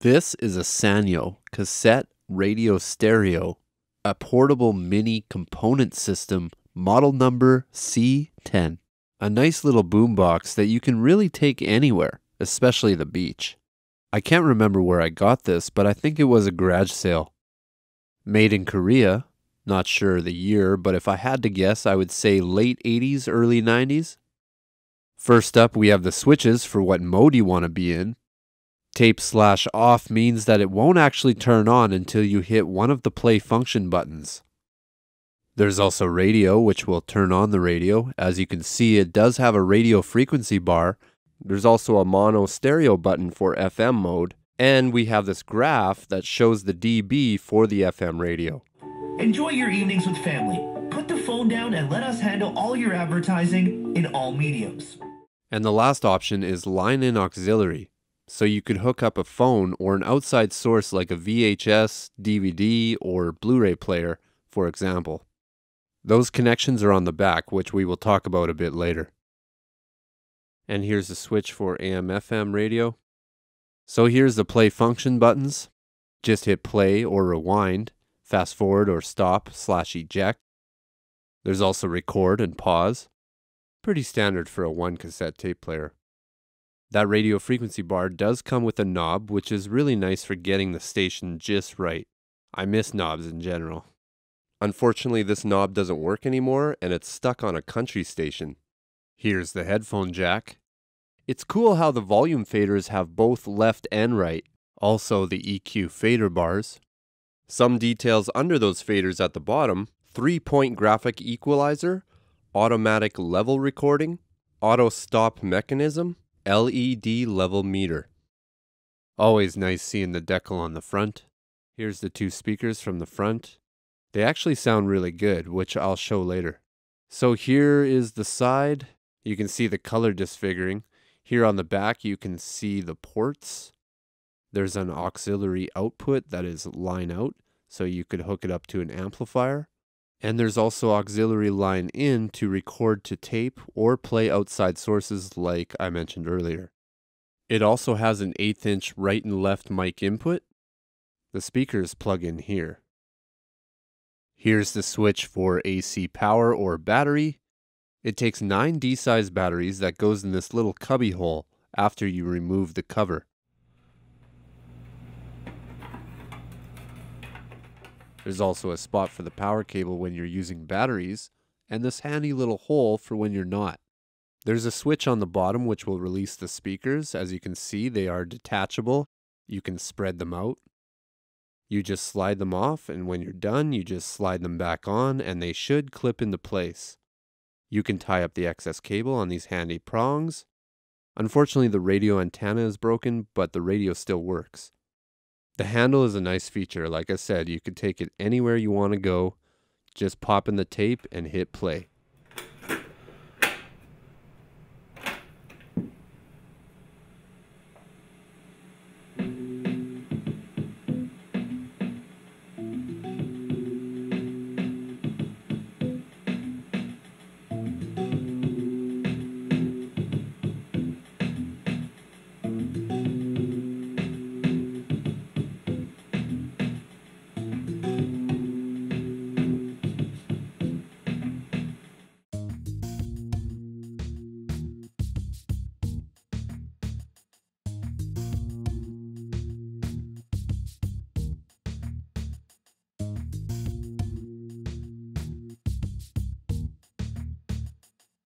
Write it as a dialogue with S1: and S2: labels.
S1: This is a Sanyo cassette radio stereo, a portable mini component system, model number C10. A nice little boombox that you can really take anywhere, especially the beach. I can't remember where I got this, but I think it was a garage sale. Made in Korea, not sure the year, but if I had to guess, I would say late 80s, early 90s. First up, we have the switches for what mode you want to be in, tape slash off means that it won't actually turn on until you hit one of the play function buttons. There's also radio, which will turn on the radio. As you can see, it does have a radio frequency bar. There's also a mono stereo button for FM mode. And we have this graph that shows the dB for the FM radio. Enjoy your evenings with family. Put the phone down and let us handle all your advertising in all mediums. And the last option is line in auxiliary. So you could hook up a phone or an outside source like a VHS, DVD, or Blu ray player, for example. Those connections are on the back, which we will talk about a bit later. And here's the switch for AM FM radio. So here's the play function buttons. Just hit play or rewind, fast forward or stop, slash eject. There's also record and pause. Pretty standard for a one cassette tape player. That radio frequency bar does come with a knob, which is really nice for getting the station just right. I miss knobs in general. Unfortunately, this knob doesn't work anymore and it's stuck on a country station. Here's the headphone jack. It's cool how the volume faders have both left and right, also the EQ fader bars. Some details under those faders at the bottom, 3-point graphic equalizer, automatic level recording, auto stop mechanism, LED level meter. Always nice seeing the decal on the front. Here's the two speakers from the front. They actually sound really good, which I'll show later. So here is the side. You can see the color disfiguring. Here on the back, you can see the ports. There's an auxiliary output that is line out, so you could hook it up to an amplifier. And there's also auxiliary line in to record to tape or play outside sources like I mentioned earlier. It also has an eighth inch right and left mic input. The speakers plug in here. Here's the switch for AC power or battery. It takes 9 D-size batteries that goes in this little cubby hole after you remove the cover. There's also a spot for the power cable when you're using batteries, and this handy little hole for when you're not. There's a switch on the bottom which will release the speakers. As you can see, they are detachable. You can spread them out. You just slide them off, and when you're done, you just slide them back on, and they should clip into place. You can tie up the excess cable on these handy prongs. Unfortunately, the radio antenna is broken, but the radio still works. The handle is a nice feature. Like I said, you could take it anywhere you want to go. Just pop in the tape and hit play.